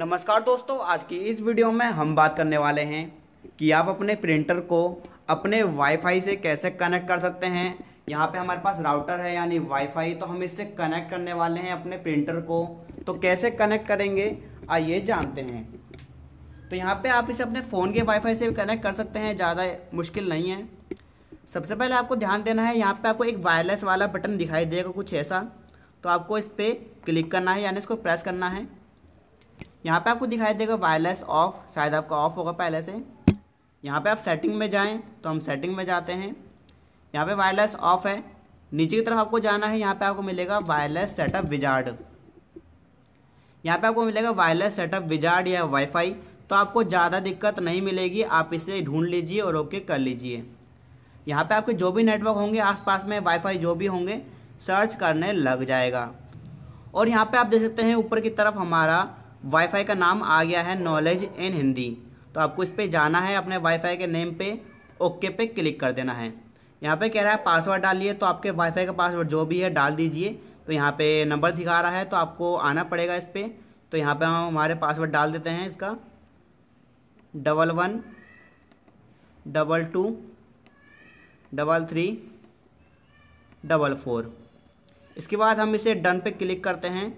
नमस्कार दोस्तों आज की इस वीडियो में हम बात करने वाले हैं कि आप अपने प्रिंटर को अपने वाईफाई से कैसे कनेक्ट कर सकते हैं यहाँ पे हमारे पास राउटर है यानी वाईफाई तो हम इससे कनेक्ट करने वाले हैं अपने प्रिंटर को तो कैसे कनेक्ट करेंगे आइए जानते हैं तो यहाँ पे आप इसे अपने फ़ोन के वाईफाई से भी कनेक्ट कर सकते हैं ज़्यादा मुश्किल नहीं है सबसे पहले आपको ध्यान देना है यहाँ पर आपको एक वायरलेस वाला बटन दिखाई देगा कुछ ऐसा तो आपको इस पर क्लिक करना है यानी इसको प्रेस करना है यहाँ पे आपको दिखाई देगा वायरलेस ऑफ शायद आपका ऑफ होगा पहले से यहाँ पे आप सेटिंग में जाएं तो हम सेटिंग में जाते हैं यहाँ पे वायरलेस ऑफ है नीचे की तरफ आपको जाना है यहाँ पे आपको मिलेगा वायरलेस सेटअप विजार्ड यहाँ पे आपको मिलेगा वायरलेस सेटअप विजार्ड या वाईफाई तो आपको ज़्यादा दिक्कत नहीं मिलेगी आप इसे ढूंढ लीजिए और ओके कर लीजिए यहाँ पर आपके जो भी नेटवर्क होंगे आस में वाई जो भी होंगे सर्च करने लग जाएगा और यहाँ पे आप देख सकते हैं ऊपर की तरफ हमारा वाईफाई का नाम आ गया है नॉलेज इन हिंदी तो आपको इस पर जाना है अपने वाईफाई के नेम पे ओके पे क्लिक कर देना है यहाँ पे कह रहा है पासवर्ड डालिए तो आपके वाईफाई का पासवर्ड जो भी है डाल दीजिए तो यहाँ पे नंबर दिखा रहा है तो आपको आना पड़ेगा इस पर तो यहाँ पे हम हमारे पासवर्ड डाल देते हैं इसका double one double two double three double four इसके बाद हम इसे डन पे क्लिक करते हैं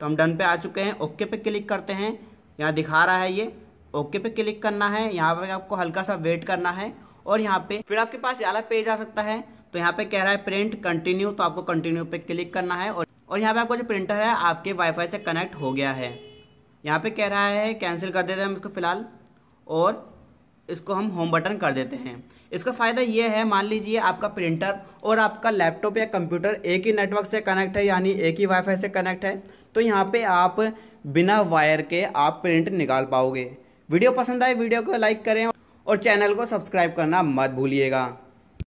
तो हम डन पे आ चुके हैं ओके पे क्लिक करते हैं यहाँ दिखा रहा है ये ओके पे क्लिक करना है यहाँ पे आपको हल्का सा वेट करना है और यहाँ पे फिर आपके पास अला पेज आ सकता है तो यहाँ पे कह रहा है प्रिंट कंटिन्यू तो आपको कंटिन्यू पे क्लिक करना है और और यहाँ पे आपका जो प्रिंटर है आपके वाईफाई से कनेक्ट हो गया है यहाँ पे कह रहा है कैंसिल कर देते हैं हम इसको फ़िलहाल और इसको हम होम बटन कर देते हैं इसका फ़ायदा ये है मान लीजिए आपका प्रिंटर और आपका लैपटॉप या कंप्यूटर एक ही नेटवर्क से कनेक्ट है यानी एक ही वाईफाई से कनेक्ट है तो यहाँ पे आप बिना वायर के आप प्रिंट निकाल पाओगे वीडियो पसंद आए वीडियो को लाइक करें और चैनल को सब्सक्राइब करना मत भूलिएगा